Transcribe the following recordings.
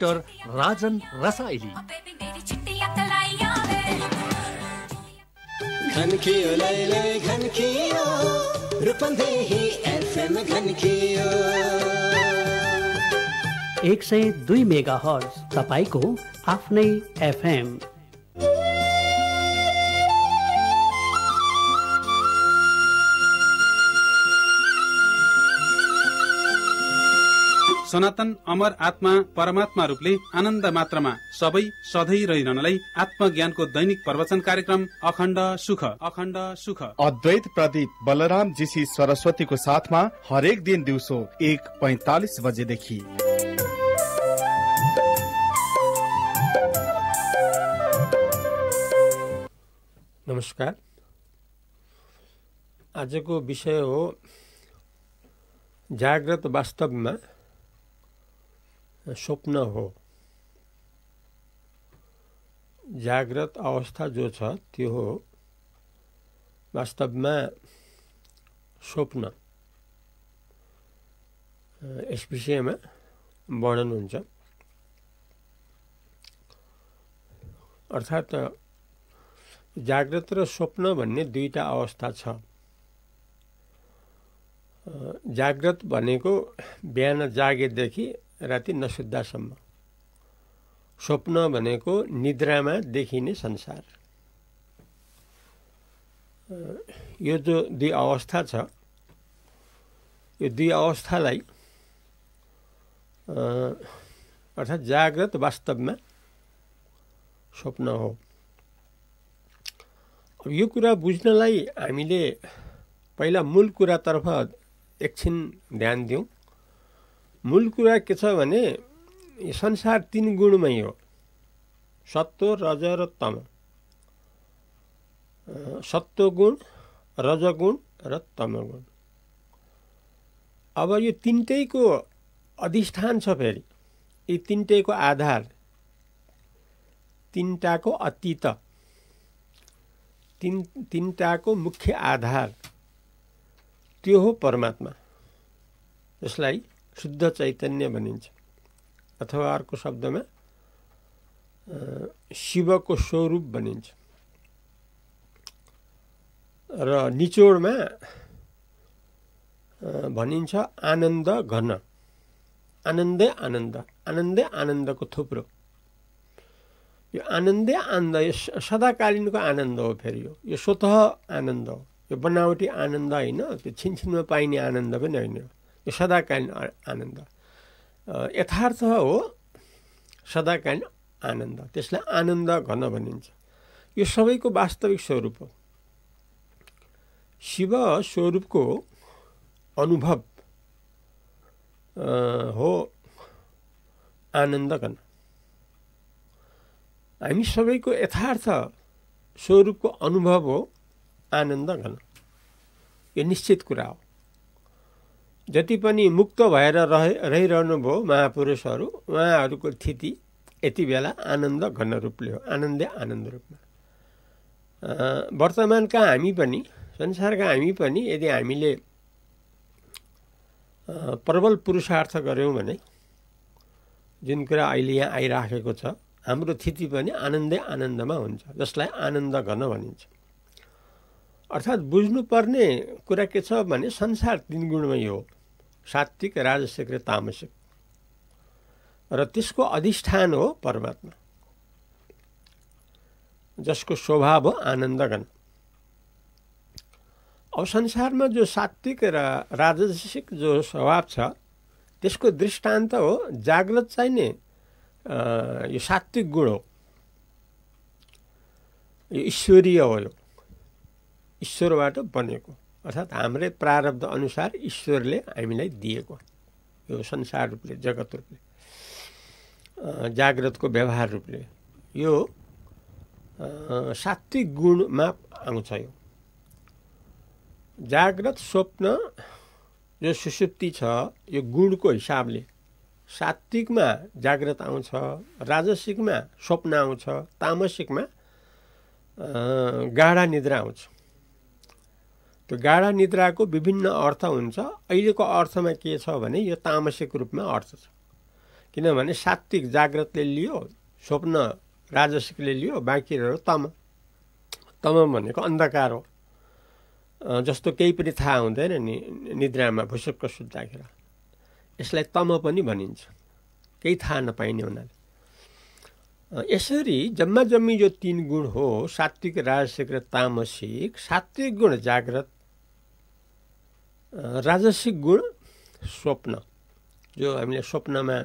director Rajan Rasaili एक सय दुई मेगा हर्स तपाईँको आफ्नै एफएम सनातन अमर आत्मा परमात्मा रूपले आनन्द मात्रमा सबै सधैँ रहिरहनलाई आत्मज्ञानको दैनिक प्रवचन कार्यक्रम अखण्ड सुख अखण्ड सुख अद्वैत प्रदीप बलराम जीसी सरस्वतीको साथमा हरेक दिन दिउँसो एक पैतालिस बजेदेखि नमस्कार आजको विषय हो जाग्रत वास्तवमा स्वप्न हो जागृत अवस्था जो छो त्यो हो में स्वप्न विषय में वर्णन हो अर्थात जागृत र स्वप्न भन्ने दुईटा अवस्था छ जागृत बिहान जागेदी राति नसुत्दासम्म स्वप्न भनेको निद्रामा देखिने संसार यो जो दुई अवस्था छ यो दुई अवस्थालाई अर्थात् जाग्रत वास्तवमा स्वप्न हो अब यो कुरा बुझ्नलाई हामीले पहिला मूल कुरातर्फ एकछिन ध्यान दिउँ मूल कुरा के छ भने संसार तिन गुणमै हो सत्व रज र तम सत्व गुण रजगुण र तमगुण अब यो तिनटैको अधिष्ठान छ फेरि यी तिनटैको आधार तिनटाको अतीत तिन तिनटाको मुख्य आधार त्यो हो परमात्मा जसलाई शुद्ध चैतन्य भनिन्छ अथवा अर्को शब्दमा शिवको स्वरूप भनिन्छ र निचोडमा भनिन्छ आनन्द घन आनन्दै आनन्द आनन्दै आनन्दको थुप्रो यो आनन्दै आनन्द यो सदाकालीनको आनन्द हो फेरि यो यो स्वत आनन्द हो यो बनावटी आनन्द होइन त्यो छिनछिनमा पाइने आनन्द पनि होइन यो सदाकालीन आनन्द यथार्थ हो सदाकालीन आनन्द त्यसलाई आनन्द घन भनिन्छ यो सबैको वास्तविक स्वरूप हो शिव स्वरूपको अनुभव हो आनन्द घन हामी सबैको यथार्थ स्वरूपको अनुभव हो आनन्द घन यो निश्चित कुरा हो जति पनि मुक्त भएर रहे रहिरहनुभयो महापुरुषहरू उहाँहरूको स्थिति यति बेला आनन्द घन रूपले हो आनन्दे आनन्द रूपमा वर्तमानका हामी पनि संसारका हामी पनि यदि हामीले प्रबल पुरुषार्थ गऱ्यौँ भने जुन कुरा अहिले यहाँ आइराखेको छ हाम्रो स्थिति पनि आनन्दै आनन्दमा हुन्छ जसलाई आनन्द घन भनिन्छ अर्थात् बुझ्नुपर्ने कुरा के छ भने संसार तिन गुणमै हो सात्विक राजसिक र तामसिक र त्यसको अधिष्ठान हो परमात्मा जसको स्वभाव हो आनन्दगन अब संसारमा जो सात्विक र राजसिक जो स्वभाव छ त्यसको दृष्टान्त हो जाग्रत चाहिने यो सात्विक गुण हो यो ईश्वरीय हो यो ईश्वरबाट बनेको अर्थात् हाम्रै प्रारब्ध अनुसार ईश्वरले हामीलाई दिएको यो संसार रूपले जगत रूपले जाग्रतको व्यवहार रूपले यो सात्विक गुणमा आउँछ यो जाग्रत स्वप्न जो सुसुप्ति छ यो गुणको हिसाबले सात्विकमा जाग्रत आउँछ राजसिकमा स्वप्न आउँछ तामसिकमा गाढा निद्रा आउँछ त्यो गाढा निद्राको विभिन्न अर्थ हुन्छ अहिलेको अर्थमा के छ भने यो तामसिक रूपमा अर्थ छ किनभने सात्विक जाग्रतले लियो स्वप्न राजसिकले लियो बाँकीहरू तम तम भनेको अन्धकार हो जस्तो केही पनि थाहा हुँदैन नि निद्रामा भुसुक्क सुत्दाखेर यसलाई तम पनि भनिन्छ केही थाहा नपाइने हुनाले यसरी जम्मा जम्मी यो तिन गुण हो सात्विक राजसिक र तामसिक सात्विक गुण जाग्रत राजसिक गुण स्वप्न जो हामीले स्वप्नमा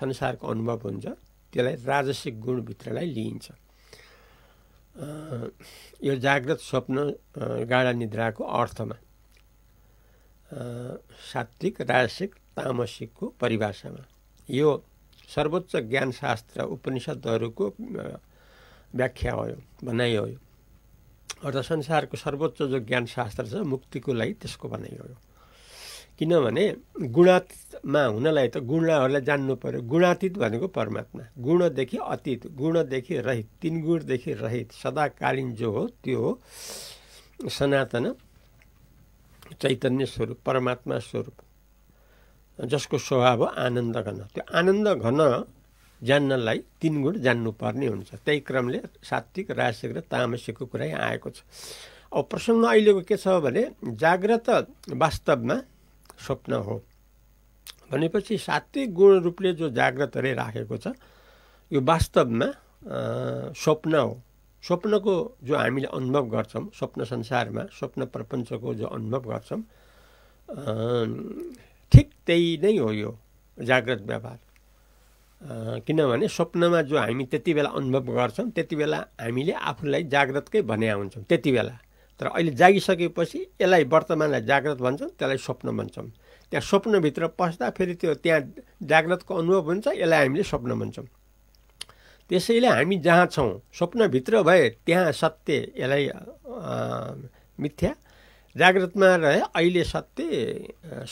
संसारको अनुभव हुन्छ त्यसलाई राजसिक गुणभित्रलाई लिइन्छ यो जाग्रत स्वप्न गाडा निद्राको अर्थमा सात्विक राजसिक तामसिकको परिभाषामा यो सर्वोच्च ज्ञानशास्त्र उपनिषद्हरूको व्याख्या हो भनाइ हो अर्थात् संसारको सर्वोच्च जो ज्ञान शास्त्र छ मुक्तिको लागि त्यसको भनाइ हो किनभने गुणातीतमा हुनलाई त गुणहरूलाई जान्नु पऱ्यो गुणातीत भनेको परमात्मा गुणदेखि अतीत गुणदेखि रहित तिन गुणदेखि रहित सदाकालीन जो हो त्यो हो सनातन चैतन्य स्वरूप परमात्मा स्वरूप जसको स्वभाव हो आनन्द घन त्यो आनन्द घन जान्नलाई तिन गुण जान्नुपर्ने हुन्छ त्यही क्रमले सात्विक राजसिक र तामसिकको कुरा आएको छ अब प्रसङ्ग अहिलेको के छ भने जाग्रत वास्तवमा स्वप्न हो भनेपछि सात्विक गुण रूपले जो रे राखेको छ यो वास्तवमा स्वप्न हो स्वप्नको जो हामीले अनुभव गर्छौँ स्वप्न संसारमा स्वप्न प्रपञ्चको जो अनुभव गर्छौँ ठिक त्यही नै हो यो जाग्रत व्यवहार किनभने स्वप्नमा जो हामी त्यति बेला अनुभव गर्छौँ त्यति बेला हामीले आफूलाई जाग्रतकै भने हुन्छौँ त्यति बेला तर अहिले जागिसकेपछि यसलाई वर्तमानलाई जाग्रत भन्छौँ त्यसलाई स्वप्न भन्छौँ त्यहाँ स्वप्नभित्र पस्दा फेरि त्यो त्यहाँ जाग्रतको अनुभव हुन्छ यसलाई हामीले स्वप्न भन्छौँ त्यसैले हामी जहाँ छौँ स्वप्नभित्र भए त्यहाँ सत्य यसलाई मिथ्या जाग्रतमा रहे अहिले सत्य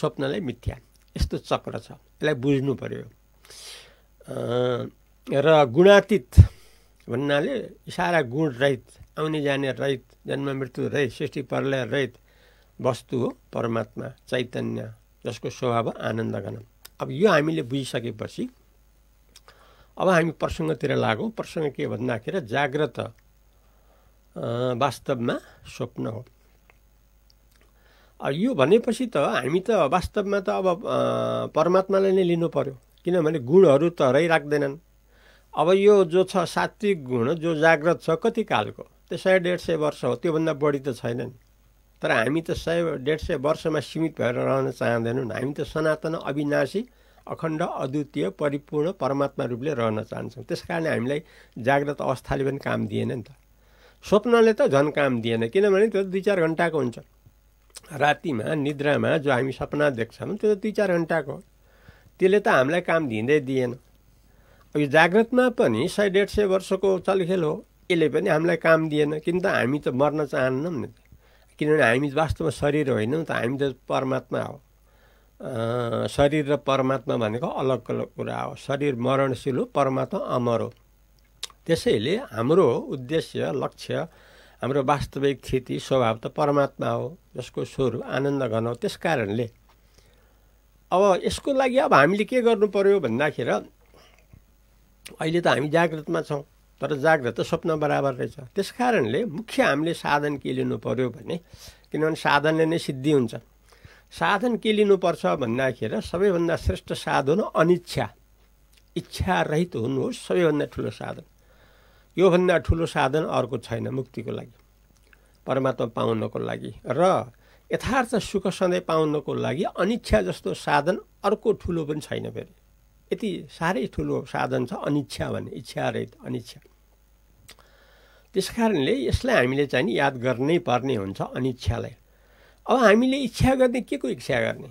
स्वप्नलाई मिथ्या यस्तो चक्र छ यसलाई बुझ्नु पऱ्यो र गुणातीत भन्नाले सारा रहित आउने जाने रहित जन्म मृत्यु रहित सृष्टि प्रलय रहित वस्तु हो परमात्मा चैतन्य जसको स्वभाव आनन्द घनम अब यो हामीले बुझिसकेपछि अब हामी प्रसङ्गतिर लागौँ प्रसङ्ग के भन्दाखेरि जाग्रत वास्तवमा स्वप्न हो यो भनेपछि त हामी त वास्तवमा त अब परमात्मालाई नै लिनु पर्यो किनभने गुणहरू तरै राख्दैनन् अब यो जो छ सात्विक गुण जो जाग्रत छ कति कालको त्यो सय डेढ सय वर्ष हो त्योभन्दा बढी त छैन नि तर हामी त सय डेढ सय वर्षमा सीमित भएर रहन चाहँदैनौँ हामी त सनातन अविनाशी अखण्ड अद्वितीय परिपूर्ण परमात्मा रूपले रहन चाहन्छौँ त्यस कारणले हामीलाई जाग्रत अवस्थाले पनि काम दिएन नि त स्वप्नले त झन् काम दिएन किनभने त्यो दुई चार घन्टाको हुन्छ रातिमा निद्रामा जो हामी सपना देख्छौँ त्यो त दुई चार घन्टाको हो त्यसले त हामीलाई काम दिँदै दिएन यो जाग्रतमा पनि सय डेढ सय वर्षको चलखेल हो यसले पनि हामीलाई काम दिएन किन त हामी त मर्न चाहन्नौँ नि किनभने हामी वास्तवमा शरीर होइनौँ त हामी त परमात्मा हो शरीर र परमात्मा भनेको अलग अलग कुरा हो शरीर मरणशील हो परमात्मा अमर हो त्यसैले हाम्रो उद्देश्य लक्ष्य हाम्रो वास्तविक स्थिति स्वभाव त परमात्मा हो जसको स्वरूप आनन्द घन हो त्यस कारणले अब यसको लागि अब हामीले के गर्नु पऱ्यो भन्दाखेरि अहिले त हामी जागृतमा छौँ तर जागृत त स्वप्न बराबर रहेछ त्यस कारणले मुख्य हामीले साधन के लिनु पऱ्यो भने किनभने साधनले नै सिद्धि हुन्छ साधन के लिनुपर्छ भन्दाखेरि सबैभन्दा श्रेष्ठ साधन अनिच्छा इच्छा रहित हुनुहोस् सबैभन्दा ठुलो साधन योभन्दा ठुलो साधन अर्को छैन मुक्तिको लागि परमात्मा पाउनको लागि र यथार्थ सुख सधैँ पाउनको लागि अनिच्छा जस्तो साधन अर्को ठुलो पनि छैन फेरि यति साह्रै ठुलो साधन छ अनिच्छा भन्ने इच्छा रहित अनिच्छा त्यस कारणले यसलाई हामीले चाहिँ याद गर्नै पर्ने हुन्छ अनिच्छालाई अब हामीले इच्छा गर्ने के को इच्छा गर्ने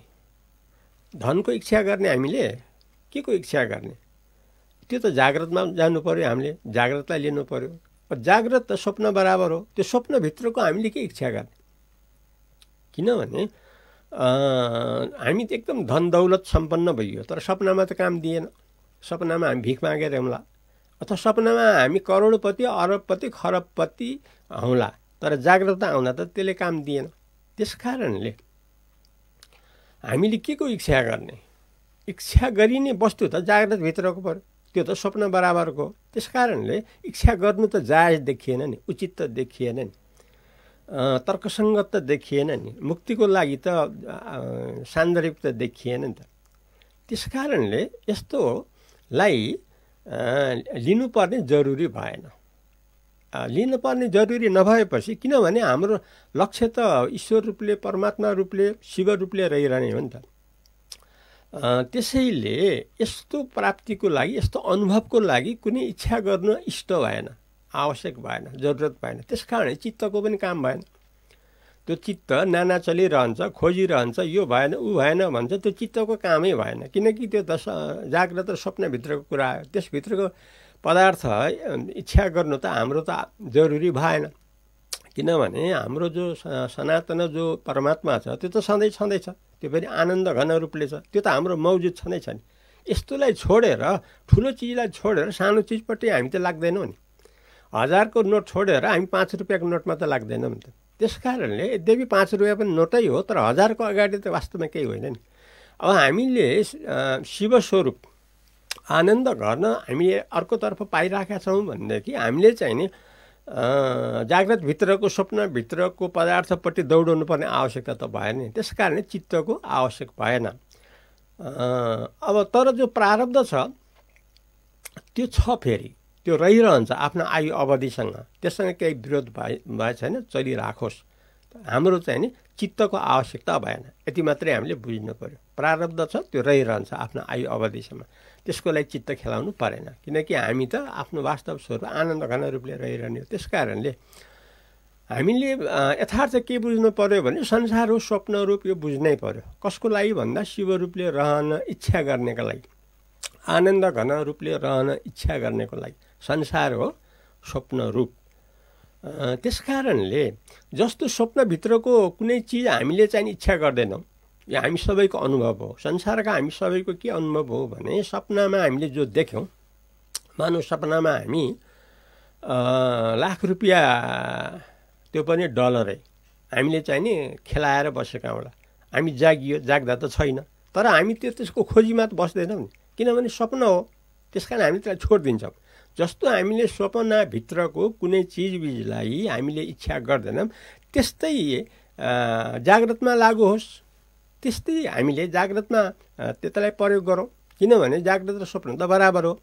धनको इच्छा गर्ने हामीले के को इच्छा गर्ने त्यो त जाग्रतमा जानु पऱ्यो हामीले जाग्रतलाई लिनु पऱ्यो जाग्रत त स्वप्न बराबर हो त्यो स्वप्नभित्रको हामीले के इच्छा गर्ने किनभने हामी त एकदम धन दौलत सम्पन्न भइयो तर सपनामा त काम दिएन सपनामा हामी भिख मागेर हौँला अथवा सपनामा हामी करोडपति अरबपति खरबपति हौँला तर जाग्रत आउँदा त त्यसले काम दिएन त्यस कारणले हामीले के को इच्छा गर्ने इच्छा गरिने वस्तु त जाग्रतभित्रको पऱ्यो त्यो त स्वप्न बराबरको हो त्यस कारणले इच्छा गर्नु त जायज देखिएन नि उचित त देखिएन नि तर्कसङ्गत त देखिएन नि मुक्तिको लागि त सान्दर्भिक त देखिएन नि त त्यस कारणले यस्तोलाई लिनुपर्ने जरुरी भएन लिनुपर्ने जरुरी नभएपछि किनभने हाम्रो लक्ष्य त ईश्वर रूपले परमात्मा रूपले शिव रूपले रहिरहने हो नि त त्यसैले यस्तो प्राप्तिको लागि यस्तो अनुभवको लागि कुनै इच्छा गर्न इष्ट भएन आवश्यक भएन जरुरत भएन त्यस कारण चित्तको पनि काम भएन त्यो चित्त नाना चलिरहन्छ खोजिरहन्छ यो भएन ऊ भएन भन्छ त्यो चित्तको कामै भएन किनकि त्यो दश जाग्रत र स्वप्नभित्रको कुरा आयो त्यसभित्रको पदार्थ इच्छा गर्नु त हाम्रो त जरुरी भएन किनभने हाम्रो जो सनातन जो परमात्मा छ त्यो त सधैँ छँदैछ त्यो फेरि आनन्द घन रूपले छ त्यो त हाम्रो मौजुद छँदैछ नि यस्तोलाई छोडेर ठुलो चिजलाई छोडेर सानो चिजपट्टि हामी त लाग्दैनौँ नि हजारको नोट छोडेर हामी पाँच रुपियाँको नोटमा त लाग्दैनौँ नि त त्यस कारणले यद्यपि पाँच रुपियाँ पनि नोटै हो तर हजारको अगाडि त वास्तवमा केही होइन नि अब हामीले शिवस्वरूप आनन्द गर्न हामीले अर्कोतर्फ पाइरहेका छौँ भनेदेखि हामीले चाहिँ नि जाग्रतभित्रको स्वप्नभित्रको पदार्थपट्टि दौडाउनु पर्ने आवश्यकता त भएन नि त्यस कारणले चित्तको आवश्यक भएन अब तर जो प्रारब्ध छ त्यो छ फेरि त्यो रहिरहन्छ आफ्नो आयु अवधिसँग त्यससँग केही विरोध भए भए छैन चलिराखोस् हाम्रो चाहिँ नि चित्तको आवश्यकता भएन यति मात्रै हामीले बुझ्नु पऱ्यो प्रारब्ध छ त्यो रहिरहन्छ आफ्नो आयु अवधिसम्म त्यसको लागि चित्त खेलाउनु परेन किनकि हामी त आफ्नो वास्तव स्वरूप आनन्द घन रूपले रहिरहने हो त्यस कारणले हामीले यथार्थ के बुझ्नु पऱ्यो भने संसार हो स्वप्न रूप यो बुझ्नै पऱ्यो कसको लागि भन्दा शिवरूपले रहन इच्छा गर्नेको लागि आनन्द घन रूपले रहन इच्छा गर्नेको लागि संसार हो स्वप्न रूप त्यस कारणले जस्तो स्वप्नभित्रको कुनै चिज हामीले चाहिँ इच्छा गर्दैनौँ यो हामी सबैको अनुभव हो संसारका हामी सबैको के अनुभव हो भने सपनामा हामीले जो देख्यौँ मानव सपनामा हामी लाख रुपियाँ त्यो पनि डलरै हामीले चाहिँ नि खेलाएर बसेका होला हामी जागियो जाग्दा त छैन तर हामी त्यो त्यसको खोजीमा त बस्दैनौँ नि किनभने सपना हो त्यस कारण हामी त्यसलाई छोडिदिन्छौँ जस्तो हामीले सपनाभित्रको कुनै चिजबिजलाई हामीले इच्छा गर्दैनौँ त्यस्तै जाग्रतमा लागु होस् त्यस्तै हामीले जाग्रतमा त्यतालाई प्रयोग गरौँ किनभने जाग्रत र स्वप्न त बराबर हो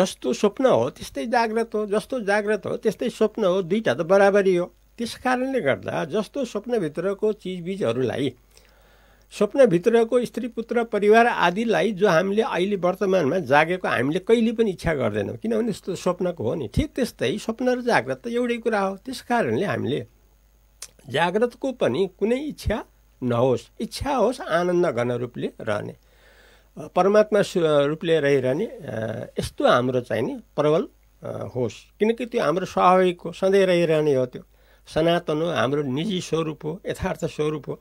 जस्तो स्वप्न हो त्यस्तै जाग्रत हो जस्तो जाग्रत हो त्यस्तै स्वप्न हो दुईवटा त बराबरी हो त्यस कारणले गर्दा जस्तो स्वप्नभित्रको चिजबिजहरूलाई स्वप्नभित्रको स्त्री पुत्र परिवार आदिलाई जो हामीले अहिले वर्तमानमा जागेको हामीले कहिले पनि इच्छा गर्दैनौँ किनभने यस्तो स्वप्नको हो नि ठिक त्यस्तै स्वप्न र जाग्रत त एउटै कुरा हो त्यस कारणले हामीले जाग्रतको पनि कुनै इच्छा नहोस् इच्छा होस् आनन्द घन रूपले रहने परमात्मा रूपले रहिरहने यस्तो हाम्रो चाहिँ नि प्रबल होस् किनकि त्यो हाम्रो स्वाभाविक हो सधैँ रहिरहने हो त्यो सनातन हो हाम्रो निजी स्वरूप हो यथार्थ स्वरूप हो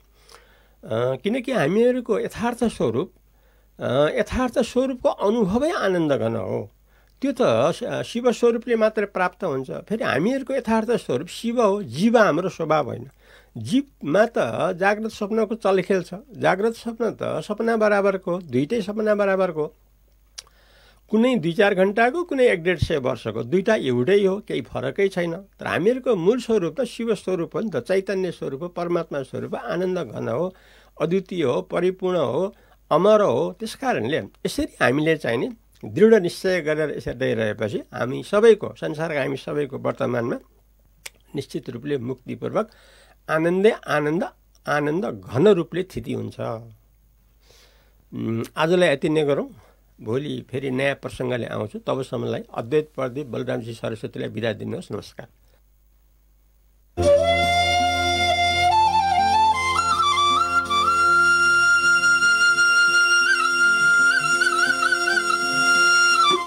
किनकि हामीहरूको यथार्थ स्वरूप यथार्थ स्वरूपको अनुभवै आनन्द गर्न हो त्यो त शिवस्वरूपले मात्र प्राप्त हुन्छ फेरि हामीहरूको यथार्थ स्वरूप शिव हो जीव हाम्रो स्वभाव होइन जीवमा त जाग्रत स्वप्नको चलखेल छ जाग्रत स्वप्न त सपना बराबरको दुइटै सपना बराबरको कुनै दुई चार घन्टाको कुनै एक डेढ सय वर्षको दुईवटा एउटै हो केही फरकै छैन तर हामीहरूको मूल स्वरूप त शिव स्वरूप हो नि त चैतन्य स्वरूप हो परमात्मा स्वरूप आनन्द घन हो अद्वितीय हो परिपूर्ण हो अमर हो त्यस कारणले यसरी हामीले चाहिँ नि दृढ निश्चय गरेर यसरी रहेपछि हामी सबैको संसारका हामी सबैको वर्तमानमा निश्चित रूपले मुक्तिपूर्वक आनन्दै आनन्द आनन्द घन रूपले स्थिति हुन्छ आजलाई यति नै गरौँ भोलि फेरि नयाँ प्रसङ्गले आउँछु तबसम्मलाई अद्वैत प्रदीप बलरामजी सरस्वतीलाई बिदा दिनुहोस् नमस्कार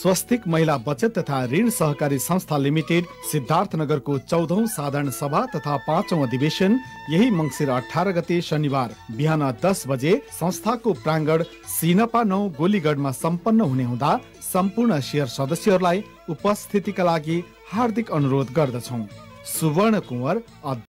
स्वस्तिक महिला बचत तथा ऋण सहकारी संस्था लिमिटेड सिद्धार्थ नगरको चौधौं साधारण सभा तथा पाँचौं अधिवेशन यही मङ्सिर अठार गते शनिबार बिहान दस बजे संस्थाको प्राङ्गण सिनपा नौ गोलीगढमा सम्पन्न हुने हुँदा सम्पूर्ण सेयर सदस्यहरूलाई उपस्थितिका लागि हार्दिक अनुरोध गर्दछौ सुवर्ण कुँवर